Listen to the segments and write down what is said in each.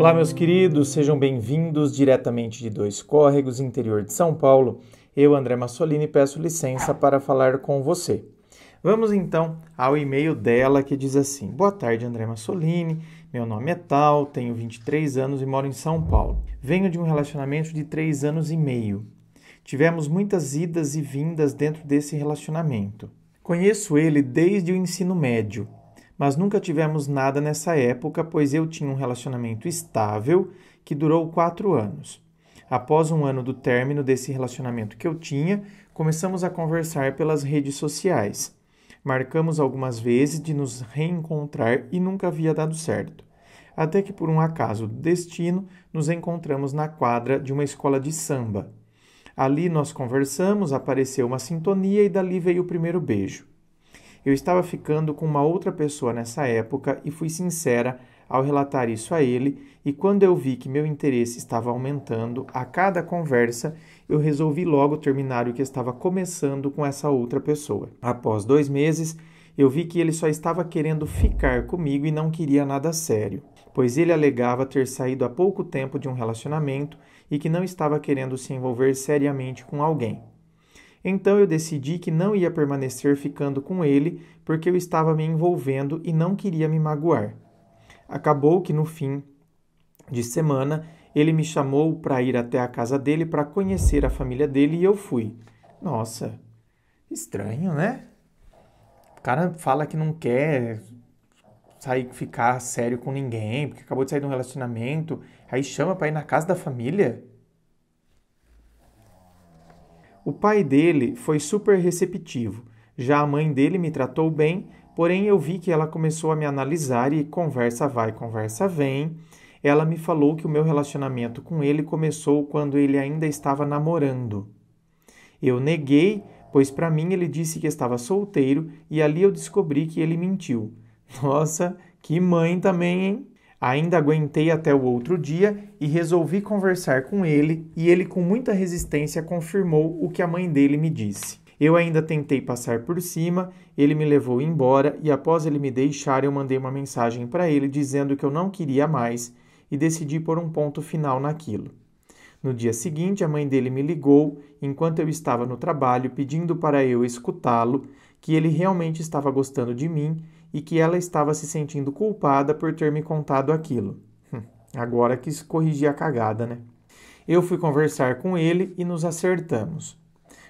Olá, meus queridos, sejam bem-vindos diretamente de Dois Córregos, interior de São Paulo. Eu, André Massolini, peço licença para falar com você. Vamos então ao e-mail dela que diz assim: Boa tarde, André Massolini. Meu nome é Tal, tenho 23 anos e moro em São Paulo. Venho de um relacionamento de 3 anos e meio. Tivemos muitas idas e vindas dentro desse relacionamento. Conheço ele desde o ensino médio mas nunca tivemos nada nessa época, pois eu tinha um relacionamento estável que durou quatro anos. Após um ano do término desse relacionamento que eu tinha, começamos a conversar pelas redes sociais. Marcamos algumas vezes de nos reencontrar e nunca havia dado certo. Até que, por um acaso do destino, nos encontramos na quadra de uma escola de samba. Ali nós conversamos, apareceu uma sintonia e dali veio o primeiro beijo. Eu estava ficando com uma outra pessoa nessa época e fui sincera ao relatar isso a ele, e quando eu vi que meu interesse estava aumentando a cada conversa, eu resolvi logo terminar o que estava começando com essa outra pessoa. Após dois meses, eu vi que ele só estava querendo ficar comigo e não queria nada sério, pois ele alegava ter saído há pouco tempo de um relacionamento e que não estava querendo se envolver seriamente com alguém. Então eu decidi que não ia permanecer ficando com ele porque eu estava me envolvendo e não queria me magoar. Acabou que no fim de semana ele me chamou para ir até a casa dele para conhecer a família dele e eu fui. Nossa, estranho, né? O cara fala que não quer sair, ficar sério com ninguém, porque acabou de sair de um relacionamento, aí chama para ir na casa da família. O pai dele foi super receptivo. Já a mãe dele me tratou bem, porém eu vi que ela começou a me analisar e conversa vai, conversa vem. Ela me falou que o meu relacionamento com ele começou quando ele ainda estava namorando. Eu neguei, pois para mim ele disse que estava solteiro e ali eu descobri que ele mentiu. Nossa, que mãe também, hein? Ainda aguentei até o outro dia e resolvi conversar com ele, e ele, com muita resistência, confirmou o que a mãe dele me disse. Eu ainda tentei passar por cima, ele me levou embora e após ele me deixar, eu mandei uma mensagem para ele dizendo que eu não queria mais e decidi pôr um ponto final naquilo. No dia seguinte, a mãe dele me ligou enquanto eu estava no trabalho, pedindo para eu escutá-lo, que ele realmente estava gostando de mim e que ela estava se sentindo culpada por ter me contado aquilo. Hum, agora quis corrigir a cagada, né? Eu fui conversar com ele e nos acertamos.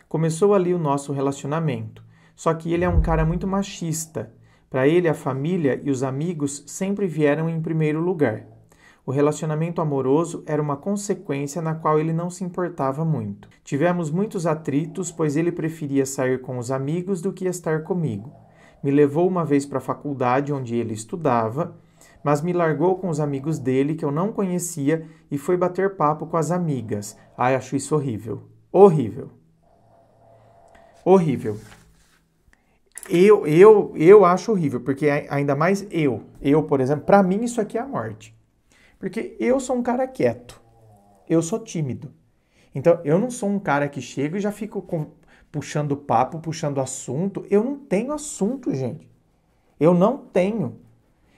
Começou ali o nosso relacionamento. Só que ele é um cara muito machista. Para ele, a família e os amigos sempre vieram em primeiro lugar. O relacionamento amoroso era uma consequência na qual ele não se importava muito. Tivemos muitos atritos, pois ele preferia sair com os amigos do que estar comigo. Me levou uma vez para a faculdade onde ele estudava, mas me largou com os amigos dele que eu não conhecia e foi bater papo com as amigas. Ai, acho isso horrível. Horrível. Horrível. Eu, eu, eu acho horrível, porque ainda mais eu, eu, por exemplo, para mim isso aqui é a morte. Porque eu sou um cara quieto. Eu sou tímido. Então, eu não sou um cara que chega e já fico puxando papo, puxando assunto. Eu não tenho assunto, gente. Eu não tenho.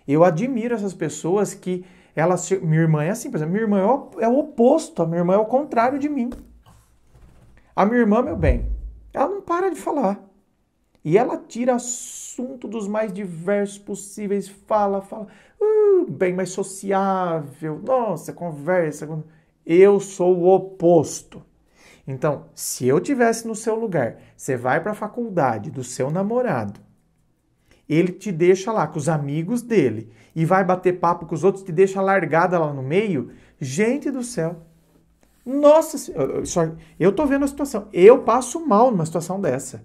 Eu admiro essas pessoas que elas. Minha irmã é assim, por exemplo. Minha irmã é, é o oposto, a minha irmã é o contrário de mim. A minha irmã, meu bem, ela não para de falar. E ela tira assunto dos mais diversos possíveis, fala, fala, uh, bem mais sociável, nossa, conversa. Eu sou o oposto. Então, se eu tivesse no seu lugar, você vai para a faculdade do seu namorado, ele te deixa lá com os amigos dele e vai bater papo com os outros, te deixa largada lá no meio. Gente do céu. Nossa, eu tô vendo a situação. Eu passo mal numa situação dessa.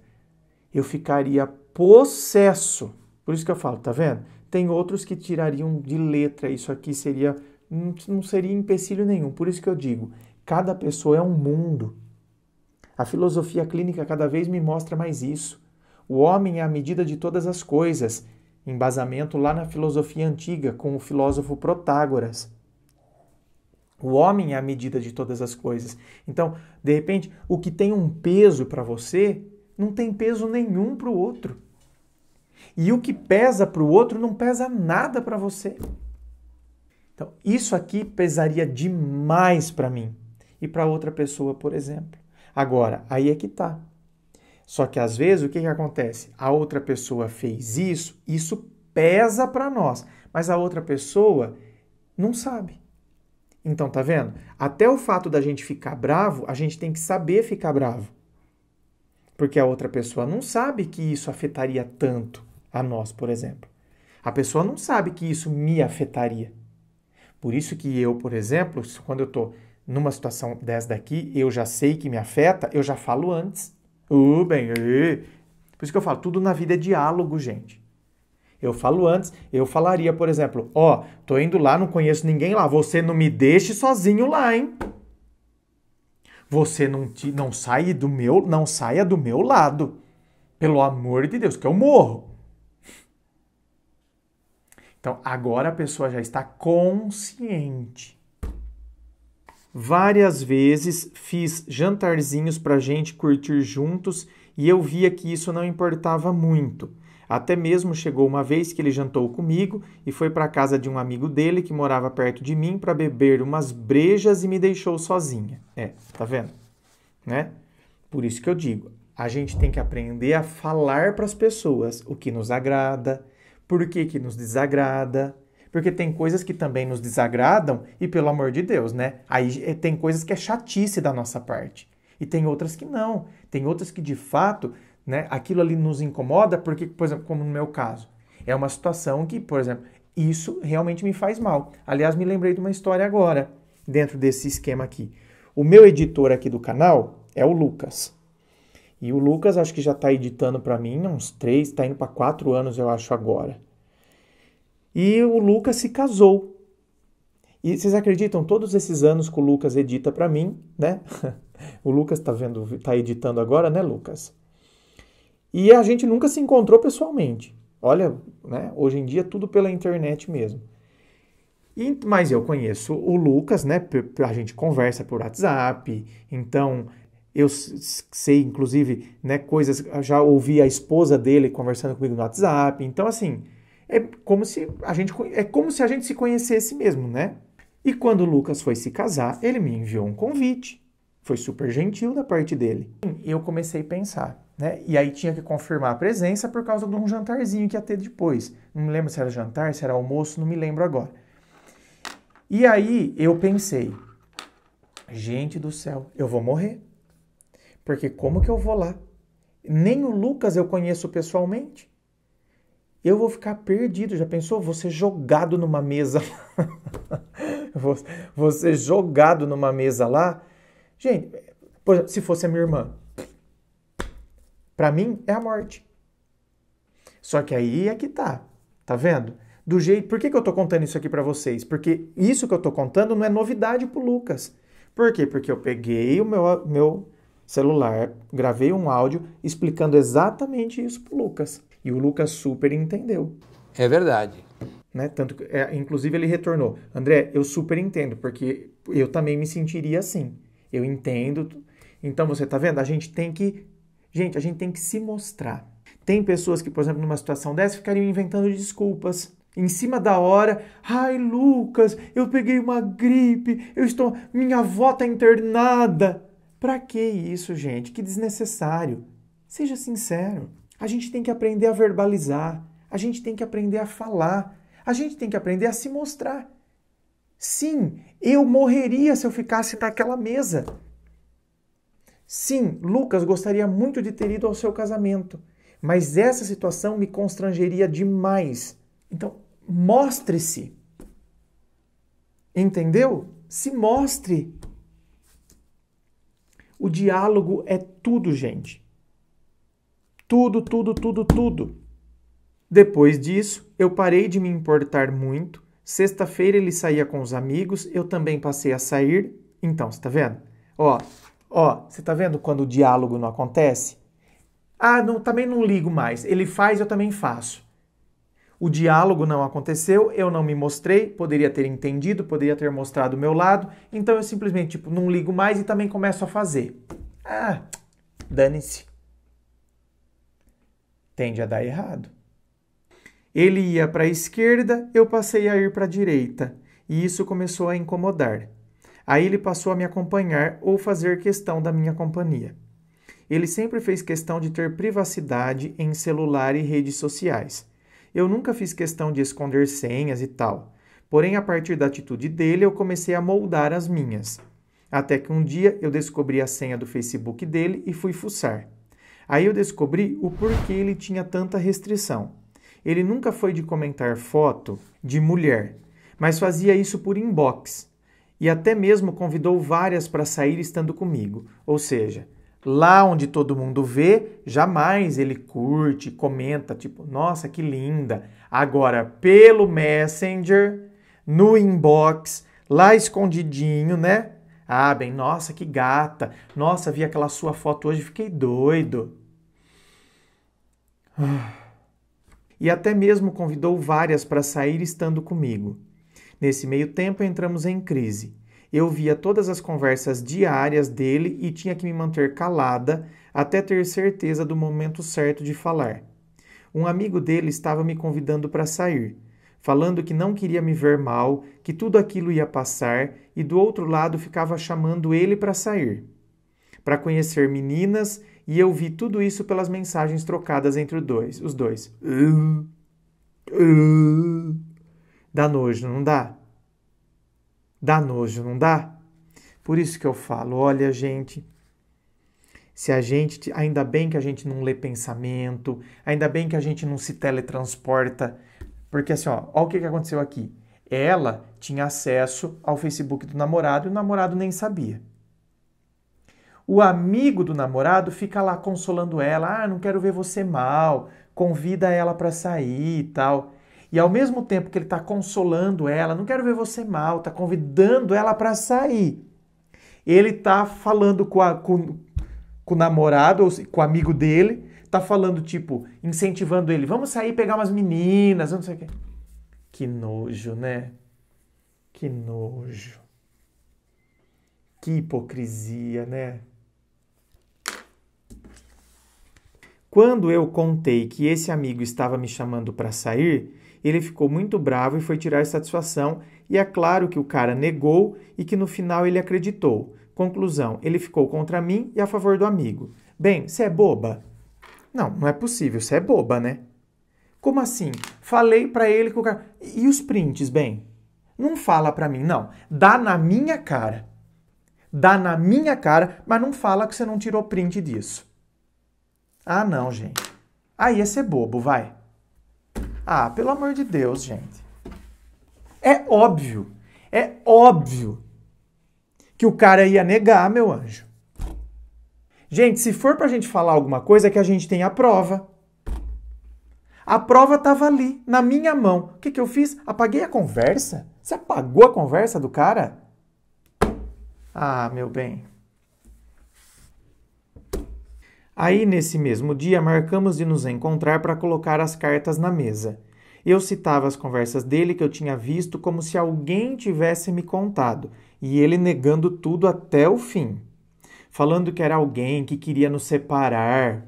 Eu ficaria possesso. Por isso que eu falo, tá vendo? Tem outros que tirariam de letra isso aqui seria não seria empecilho nenhum. Por isso que eu digo, cada pessoa é um mundo. A filosofia clínica cada vez me mostra mais isso. O homem é a medida de todas as coisas, embasamento lá na filosofia antiga com o filósofo Protágoras. O homem é a medida de todas as coisas. Então, de repente, o que tem um peso para você não tem peso nenhum para o outro. E o que pesa para o outro não pesa nada para você. Então, isso aqui pesaria demais para mim e para outra pessoa, por exemplo. Agora, aí é que tá. Só que às vezes o que, que acontece? A outra pessoa fez isso, isso pesa para nós, mas a outra pessoa não sabe. Então, tá vendo? Até o fato da gente ficar bravo, a gente tem que saber ficar bravo. Porque a outra pessoa não sabe que isso afetaria tanto a nós, por exemplo. A pessoa não sabe que isso me afetaria. Por isso que eu, por exemplo, quando eu estou numa situação dessa daqui, eu já sei que me afeta, eu já falo antes. Uh, bem, uh. Por isso que eu falo, tudo na vida é diálogo, gente. Eu falo antes, eu falaria, por exemplo, ó, oh, tô indo lá, não conheço ninguém lá, você não me deixe sozinho lá, hein? Você não te, não sai do meu, não saia do meu lado. Pelo amor de Deus, que eu morro. Então, agora a pessoa já está consciente Várias vezes fiz jantarzinhos para gente curtir juntos e eu via que isso não importava muito. Até mesmo chegou uma vez que ele jantou comigo e foi para a casa de um amigo dele que morava perto de mim para beber umas brejas e me deixou sozinha. É, tá vendo? Né? Por isso que eu digo, a gente tem que aprender a falar para as pessoas o que nos agrada, por que que nos desagrada, porque tem coisas que também nos desagradam e, pelo amor de Deus, né? Aí eh, tem coisas que é chatice da nossa parte. E tem outras que não. Tem outras que, de fato, né, aquilo ali nos incomoda, porque, por exemplo, como no meu caso, é uma situação que, por exemplo, isso realmente me faz mal. Aliás, me lembrei de uma história agora, dentro desse esquema aqui. O meu editor aqui do canal é o Lucas. E o Lucas acho que já está editando para mim há uns três, está indo para quatro anos, eu acho, agora. E o Lucas se casou. E vocês acreditam, todos esses anos que o Lucas edita para mim, né? o Lucas tá vendo, tá editando agora, né, Lucas? E a gente nunca se encontrou pessoalmente. Olha, né? Hoje em dia tudo pela internet mesmo. E, mas eu conheço o Lucas, né? A gente conversa por WhatsApp, então eu sei, inclusive, né, coisas. Já ouvi a esposa dele conversando comigo no WhatsApp. Então, assim, é como se a gente, é como se a gente se conhecesse mesmo, né? E quando o Lucas foi se casar, ele me enviou um convite. Foi super gentil da parte dele. E eu comecei a pensar, né? E aí tinha que confirmar a presença por causa de um jantarzinho que ia ter depois. Não me lembro se era jantar, se era almoço, não me lembro agora. E aí eu pensei, gente do céu, eu vou morrer. Porque como que eu vou lá? Nem o Lucas eu conheço pessoalmente. Eu vou ficar perdido. Já pensou? Você jogado numa mesa. você jogado numa mesa lá. Gente, por exemplo, se fosse a minha irmã, para mim é a morte. Só que aí é que tá. Tá vendo? Do jeito, por que, que eu tô contando isso aqui para vocês? Porque isso que eu tô contando não é novidade pro Lucas. Por quê? Porque eu peguei o meu, meu celular, gravei um áudio explicando exatamente isso pro Lucas. E o Lucas super entendeu. É verdade. Né? Tanto que, é, inclusive ele retornou, André, eu super entendo porque eu também me sentiria assim. Eu entendo. Então você está vendo, a gente tem que, gente, a gente tem que se mostrar. Tem pessoas que, por exemplo, numa situação dessa ficariam inventando desculpas. Em cima da hora, ai Lucas, eu peguei uma gripe, eu estou, minha avó tá internada. Pra que isso, gente? Que desnecessário. Seja sincero. A gente tem que aprender a verbalizar, a gente tem que aprender a falar, a gente tem que aprender a se mostrar. Sim, eu morreria se eu ficasse naquela mesa. Sim, Lucas gostaria muito de ter ido ao seu casamento, mas essa situação me constrangeria demais. Então, mostre-se. Entendeu? Se mostre. O diálogo é tudo, gente. Tudo, tudo, tudo, tudo. Depois disso, eu parei de me importar muito. Sexta-feira ele saía com os amigos, eu também passei a sair. Então, você tá vendo? Ó, ó, você tá vendo quando o diálogo não acontece? Ah, não, também não ligo mais. Ele faz, eu também faço. O diálogo não aconteceu, eu não me mostrei, poderia ter entendido, poderia ter mostrado o meu lado, então eu simplesmente tipo, não ligo mais e também começo a fazer. Ah, dane-se tende a dar errado. Ele ia para a esquerda, eu passei a ir para a direita, e isso começou a incomodar. Aí ele passou a me acompanhar ou fazer questão da minha companhia. Ele sempre fez questão de ter privacidade em celular e redes sociais. Eu nunca fiz questão de esconder senhas e tal. Porém, a partir da atitude dele, eu comecei a moldar as minhas. Até que um dia eu descobri a senha do Facebook dele e fui fuçar. Aí eu descobri o porquê ele tinha tanta restrição. Ele nunca foi de comentar foto de mulher, mas fazia isso por inbox. E até mesmo convidou várias para sair estando comigo. Ou seja, lá onde todo mundo vê, jamais ele curte, comenta, tipo, nossa, que linda. Agora, pelo Messenger, no inbox, lá escondidinho, né? Ah, bem, nossa, que gata. Nossa, vi aquela sua foto hoje, fiquei doido. E até mesmo convidou várias para sair estando comigo. Nesse meio tempo entramos em crise. Eu via todas as conversas diárias dele e tinha que me manter calada até ter certeza do momento certo de falar. Um amigo dele estava me convidando para sair, falando que não queria me ver mal, que tudo aquilo ia passar e do outro lado ficava chamando ele para sair, para conhecer meninas e eu vi tudo isso pelas mensagens trocadas entre os dois. Os dois. Dá nojo, não dá? Dá nojo, não dá? Por isso que eu falo, olha, gente, se a gente, ainda bem que a gente não lê pensamento, ainda bem que a gente não se teletransporta, porque assim, ó, ó o que, que aconteceu aqui. Ela tinha acesso ao Facebook do namorado e o namorado nem sabia. O amigo do namorado fica lá consolando ela, ah, não quero ver você mal, convida ela para sair e tal. E ao mesmo tempo que ele está consolando ela, não quero ver você mal, está convidando ela para sair. Ele está falando com, a, com, com, o namorado, ou com o amigo dele, está falando, tipo, incentivando ele, vamos sair pegar umas meninas, não sei o quê. Que nojo, né? Que nojo. Que hipocrisia, né? Quando eu contei que esse amigo estava me chamando para sair, ele ficou muito bravo e foi tirar satisfação, e é claro que o cara negou e que no final ele acreditou. Conclusão, ele ficou contra mim e a favor do amigo. Bem, você é boba? Não, não é possível, você é boba, né? Como assim? Falei para ele que o cara... E os prints, bem? Não fala para mim, não. Dá na minha cara. Dá na minha cara, mas não fala que você não tirou print disso. Ah, não, gente. Aí ah, ser bobo, vai. Ah, pelo amor de Deus, gente. É óbvio, é óbvio que o cara ia negar, meu anjo. Gente, se for pra gente falar alguma coisa, é que a gente tem a prova. A prova tava ali, na minha mão. O que, que eu fiz? Apaguei a conversa? Você apagou a conversa do cara? Ah, meu bem. Aí, nesse mesmo dia, marcamos de nos encontrar para colocar as cartas na mesa. Eu citava as conversas dele que eu tinha visto como se alguém tivesse me contado, e ele negando tudo até o fim. Falando que era alguém que queria nos separar.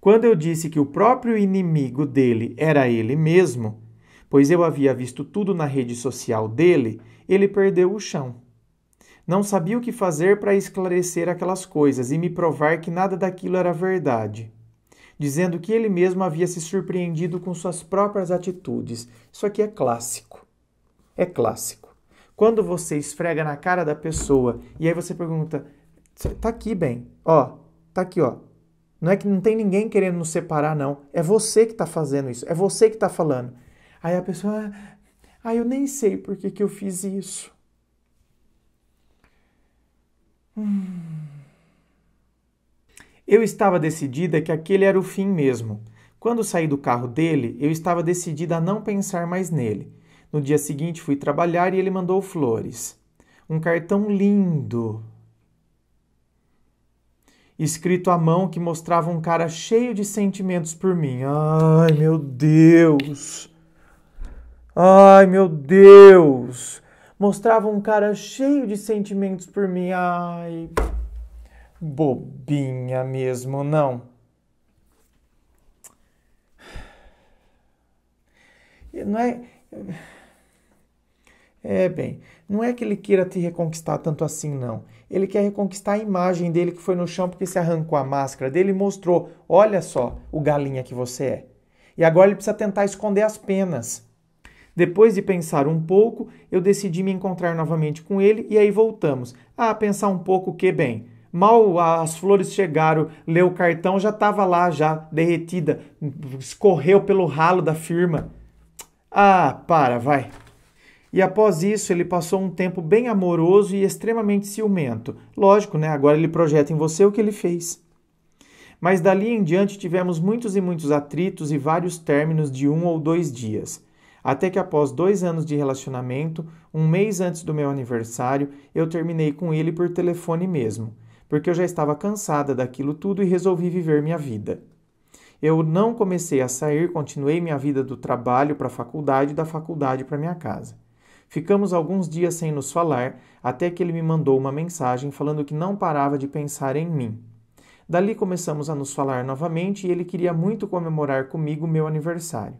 Quando eu disse que o próprio inimigo dele era ele mesmo, pois eu havia visto tudo na rede social dele, ele perdeu o chão. Não sabia o que fazer para esclarecer aquelas coisas e me provar que nada daquilo era verdade, dizendo que ele mesmo havia se surpreendido com suas próprias atitudes. Isso aqui é clássico. É clássico. Quando você esfrega na cara da pessoa e aí você pergunta: "Tá aqui, bem? Ó, tá aqui, ó. Não é que não tem ninguém querendo nos separar, não. É você que está fazendo isso. É você que está falando. Aí a pessoa, ah, ah, eu nem sei por que, que eu fiz isso. Eu estava decidida que aquele era o fim mesmo. Quando saí do carro dele, eu estava decidida a não pensar mais nele. No dia seguinte fui trabalhar e ele mandou flores. Um cartão lindo, escrito à mão que mostrava um cara cheio de sentimentos por mim. Ai, meu Deus! Ai, meu Deus! mostrava um cara cheio de sentimentos por mim. Ai, bobinha mesmo, não. Não é. É, bem, não é que ele queira te reconquistar tanto assim, não. Ele quer reconquistar a imagem dele que foi no chão porque se arrancou a máscara dele e mostrou: olha só o galinha que você é. E agora ele precisa tentar esconder as penas. Depois de pensar um pouco, eu decidi me encontrar novamente com ele e aí voltamos. Ah, pensar um pouco que bem. Mal as flores chegaram, leu o cartão, já estava lá, já derretida, escorreu pelo ralo da firma. Ah, para, vai. E após isso, ele passou um tempo bem amoroso e extremamente ciumento. Lógico, né? Agora ele projeta em você o que ele fez. Mas dali em diante tivemos muitos e muitos atritos e vários términos de um ou dois dias. Até que após dois anos de relacionamento, um mês antes do meu aniversário, eu terminei com ele por telefone mesmo, porque eu já estava cansada daquilo tudo e resolvi viver minha vida. Eu não comecei a sair, continuei minha vida do trabalho para a faculdade, e da faculdade para minha casa. Ficamos alguns dias sem nos falar, até que ele me mandou uma mensagem falando que não parava de pensar em mim. Dali começamos a nos falar novamente e ele queria muito comemorar comigo meu aniversário.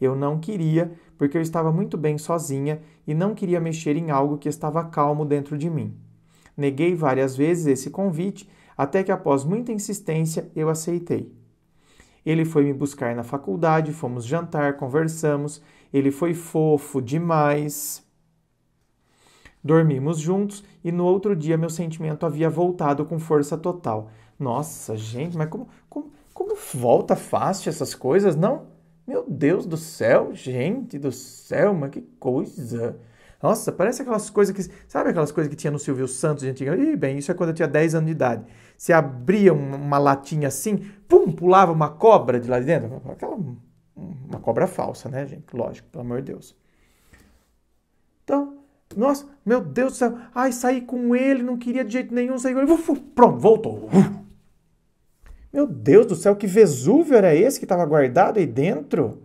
Eu não queria, porque eu estava muito bem sozinha e não queria mexer em algo que estava calmo dentro de mim. Neguei várias vezes esse convite, até que após muita insistência eu aceitei. Ele foi me buscar na faculdade, fomos jantar, conversamos. Ele foi fofo demais. Dormimos juntos e no outro dia meu sentimento havia voltado com força total. Nossa, gente, mas como, como, como volta fácil essas coisas, não? Meu Deus do céu, gente do céu, mas que coisa! Nossa, parece aquelas coisas que. Sabe aquelas coisas que tinha no Silvio Santos antigamente? Ih, bem, isso é quando eu tinha 10 anos de idade. Você abria uma, latinha assim, pum, pulava uma cobra de lá de dentro. Aquela. Uma cobra falsa, né, gente? Lógico, pelo amor de Deus. Então, nossa, meu Deus do céu. Ai, saí com ele, não queria de jeito nenhum sair com ele. Pronto, voltou. Meu Deus do céu, que Vesúvio era esse que estava guardado aí dentro?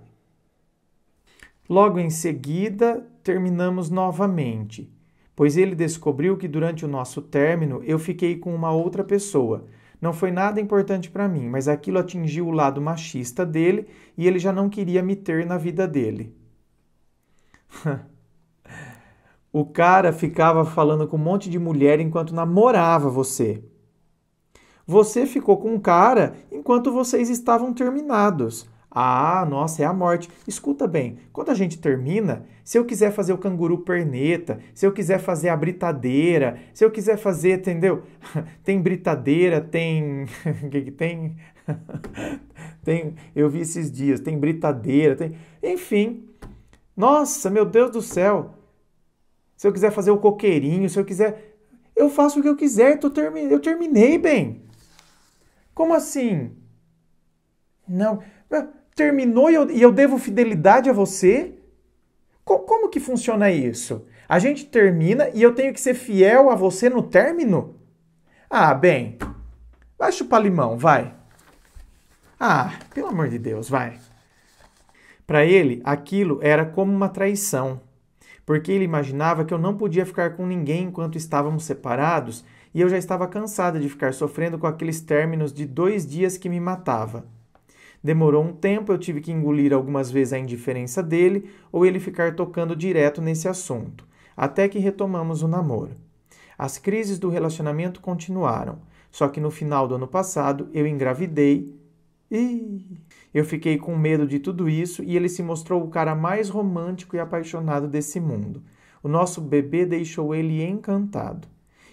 Logo em seguida, terminamos novamente, pois ele descobriu que durante o nosso término eu fiquei com uma outra pessoa. Não foi nada importante para mim, mas aquilo atingiu o lado machista dele e ele já não queria me ter na vida dele. o cara ficava falando com um monte de mulher enquanto namorava você. Você ficou com um cara enquanto vocês estavam terminados. Ah, nossa, é a morte. Escuta bem, quando a gente termina, se eu quiser fazer o canguru perneta, se eu quiser fazer a britadeira, se eu quiser fazer, entendeu? Tem britadeira, tem. O que, que tem? tem. Eu vi esses dias, tem britadeira, tem. Enfim. Nossa, meu Deus do céu! Se eu quiser fazer o coqueirinho, se eu quiser. Eu faço o que eu quiser, tô termi... eu terminei bem. Como assim? Não. Ah, terminou e eu, e eu devo fidelidade a você? Co como que funciona isso? A gente termina e eu tenho que ser fiel a você no término? Ah, bem. Vai chupar limão, vai. Ah, pelo amor de Deus, vai. Para ele, aquilo era como uma traição, porque ele imaginava que eu não podia ficar com ninguém enquanto estávamos separados e eu já estava cansada de ficar sofrendo com aqueles términos de dois dias que me matava. Demorou um tempo, eu tive que engolir algumas vezes a indiferença dele ou ele ficar tocando direto nesse assunto, até que retomamos o namoro. As crises do relacionamento continuaram, só que no final do ano passado eu engravidei e eu fiquei com medo de tudo isso e ele se mostrou o cara mais romântico e apaixonado desse mundo. O nosso bebê deixou ele encantado.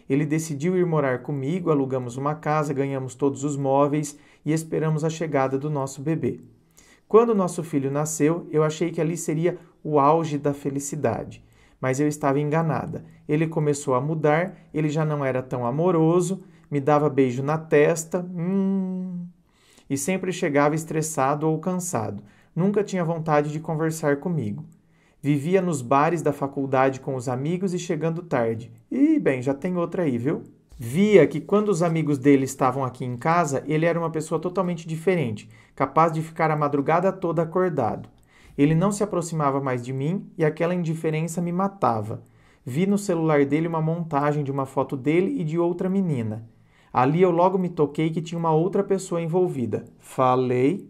Ele decidiu ir morar comigo, alugamos uma casa, ganhamos todos os móveis e esperamos a chegada do nosso bebê. Quando nosso filho nasceu, eu achei que ali seria o auge da felicidade. Mas eu estava enganada. Ele começou a mudar, ele já não era tão amoroso, me dava beijo na testa, hum, e sempre chegava estressado ou cansado. Nunca tinha vontade de conversar comigo. Vivia nos bares da faculdade com os amigos e chegando tarde. E, bem, já tem outra aí, viu? Via que quando os amigos dele estavam aqui em casa, ele era uma pessoa totalmente diferente, capaz de ficar a madrugada toda acordado. Ele não se aproximava mais de mim e aquela indiferença me matava. Vi no celular dele uma montagem de uma foto dele e de outra menina. Ali eu logo me toquei que tinha uma outra pessoa envolvida. Falei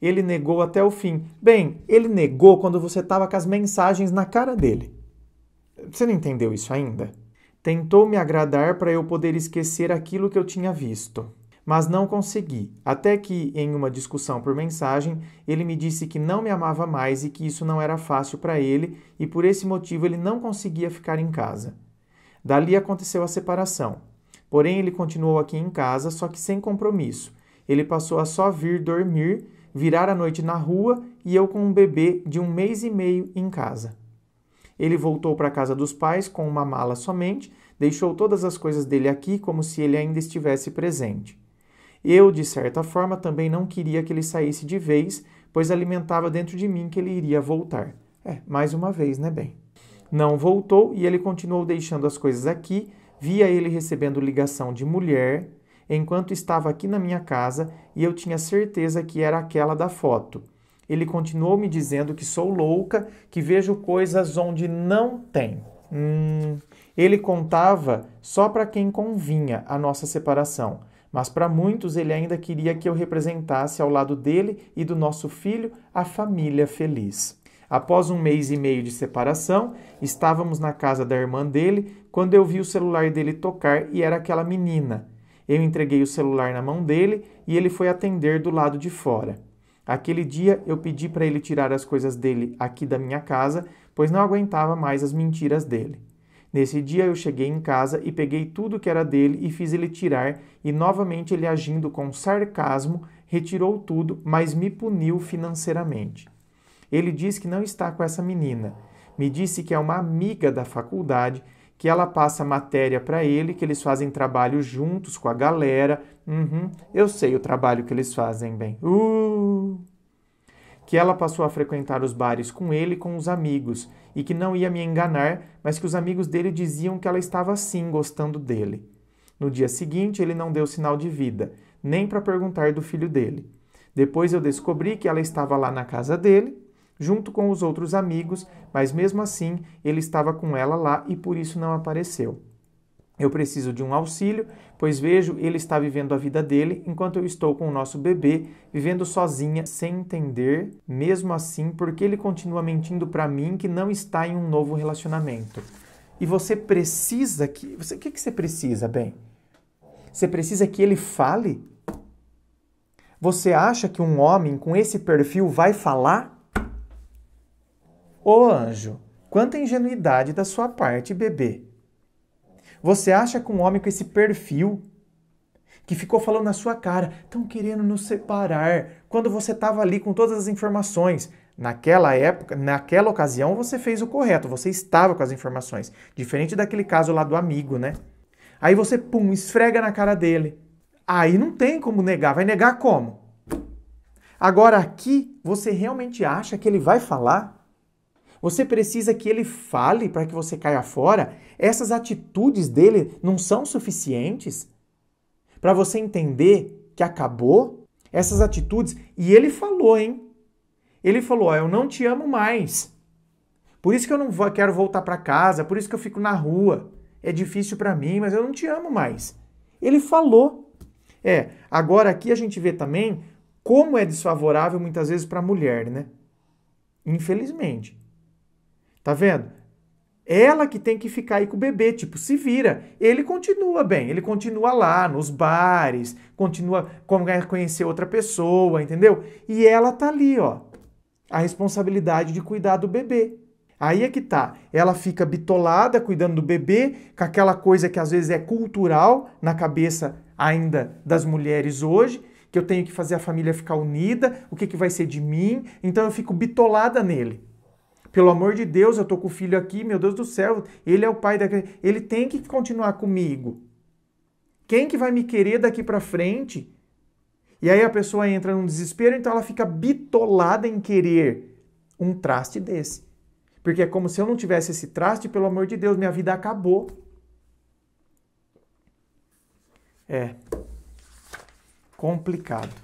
ele negou até o fim. Bem, ele negou quando você estava com as mensagens na cara dele. Você não entendeu isso ainda? Tentou me agradar para eu poder esquecer aquilo que eu tinha visto, mas não consegui. Até que, em uma discussão por mensagem, ele me disse que não me amava mais e que isso não era fácil para ele e por esse motivo ele não conseguia ficar em casa. Dali aconteceu a separação. Porém, ele continuou aqui em casa, só que sem compromisso. Ele passou a só vir dormir virar a noite na rua e eu com um bebê de um mês e meio em casa. Ele voltou para a casa dos pais com uma mala somente, deixou todas as coisas dele aqui como se ele ainda estivesse presente. Eu, de certa forma, também não queria que ele saísse de vez, pois alimentava dentro de mim que ele iria voltar. É, mais uma vez, né, bem? Não voltou e ele continuou deixando as coisas aqui. Via ele recebendo ligação de mulher, enquanto estava aqui na minha casa e eu tinha certeza que era aquela da foto. Ele continuou me dizendo que sou louca, que vejo coisas onde não tem. Hum, ele contava só para quem convinha a nossa separação, mas para muitos ele ainda queria que eu representasse ao lado dele e do nosso filho a família feliz. Após um mês e meio de separação, estávamos na casa da irmã dele quando eu vi o celular dele tocar e era aquela menina. Eu entreguei o celular na mão dele e ele foi atender do lado de fora. Aquele dia eu pedi para ele tirar as coisas dele aqui da minha casa, pois não aguentava mais as mentiras dele. Nesse dia eu cheguei em casa e peguei tudo que era dele e fiz ele tirar, e novamente ele agindo com sarcasmo, retirou tudo, mas me puniu financeiramente. Ele diz que não está com essa menina. Me disse que é uma amiga da faculdade que ela passa matéria para ele, que eles fazem trabalho juntos com a galera. Uhum, eu sei o trabalho que eles fazem bem. Uh! Que ela passou a frequentar os bares com ele e com os amigos, e que não ia me enganar, mas que os amigos dele diziam que ela estava sim gostando dele. No dia seguinte, ele não deu sinal de vida, nem para perguntar do filho dele. Depois eu descobri que ela estava lá na casa dele, junto com os outros amigos, mas mesmo assim ele estava com ela lá e por isso não apareceu. Eu preciso de um auxílio, pois vejo ele está vivendo a vida dele enquanto eu estou com o nosso bebê, vivendo sozinha, sem entender, mesmo assim, porque ele continua mentindo para mim que não está em um novo relacionamento. E você precisa que. Você, o que, que você precisa, bem? Você precisa que ele fale? Você acha que um homem com esse perfil vai falar? Ô oh, anjo, quanta ingenuidade da sua parte, bebê. Você acha que um homem com esse perfil, que ficou falando na sua cara, estão querendo nos separar, quando você estava ali com todas as informações, Naquela época, naquela ocasião, você fez o correto, você estava com as informações. Diferente daquele caso lá do amigo, né? Aí você, pum, esfrega na cara dele. Aí não tem como negar, vai negar como? Agora aqui, você realmente acha que ele vai falar? Você precisa que ele fale para que você caia fora. Essas atitudes dele não são suficientes para você entender que acabou. Essas atitudes. E ele falou, hein? Ele falou: Eu não te amo mais. Por isso que eu não vou, quero voltar para casa, por isso que eu fico na rua. É difícil para mim, mas eu não te amo mais. Ele falou. É, agora aqui a gente vê também como é desfavorável muitas vezes para a mulher, né? Infelizmente. Tá vendo? Ela que tem que ficar aí com o bebê, tipo, se vira. Ele continua bem, ele continua lá nos bares, continua como é conhecer outra pessoa, entendeu? E ela tá ali, ó. A responsabilidade de cuidar do bebê. Aí é que tá. Ela fica bitolada cuidando do bebê, com aquela coisa que às vezes é cultural na cabeça ainda das mulheres hoje, que eu tenho que fazer a família ficar unida, o que, que vai ser de mim, então eu fico bitolada nele. Pelo amor de Deus, eu tô com o filho aqui, meu Deus do céu, ele é o pai da ele tem que continuar comigo. Quem que vai me querer daqui para frente? E aí a pessoa entra num desespero, então ela fica bitolada em querer um traste desse. Porque é como se eu não tivesse esse traste, pelo amor de Deus, minha vida acabou. É complicado.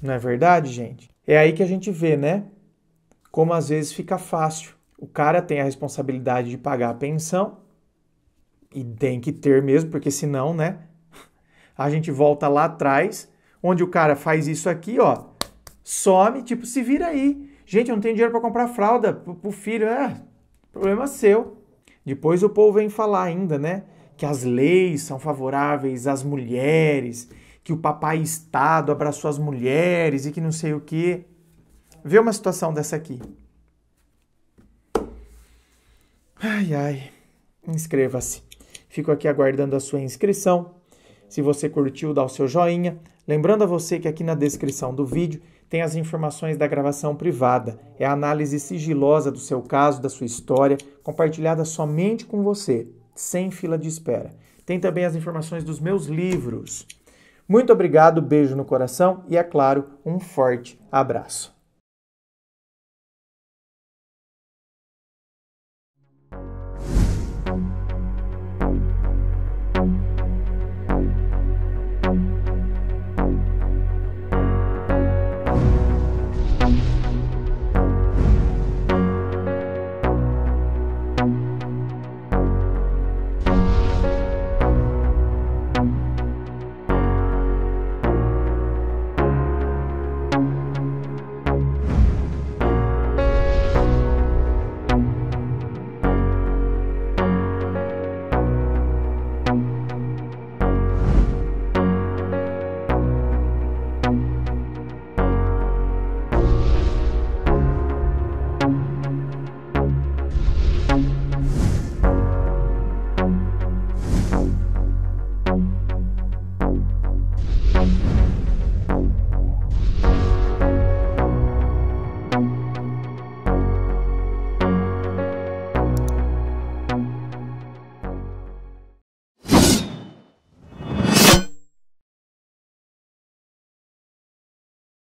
Não é verdade, gente? É aí que a gente vê, né? como às vezes fica fácil. O cara tem a responsabilidade de pagar a pensão e tem que ter mesmo, porque senão, né? A gente volta lá atrás, onde o cara faz isso aqui, ó, some, tipo, se vira aí. Gente, eu não tenho dinheiro para comprar fralda pro, pro filho, é, problema seu. Depois o povo vem falar ainda, né? Que as leis são favoráveis às mulheres, que o papai Estado abraçou as mulheres e que não sei o quê. Vê uma situação dessa aqui. Ai, ai. Inscreva-se. Fico aqui aguardando a sua inscrição. Se você curtiu, dá o seu joinha. Lembrando a você que aqui na descrição do vídeo tem as informações da gravação privada. É a análise sigilosa do seu caso, da sua história, compartilhada somente com você, sem fila de espera. Tem também as informações dos meus livros. Muito obrigado, beijo no coração e, é claro, um forte abraço.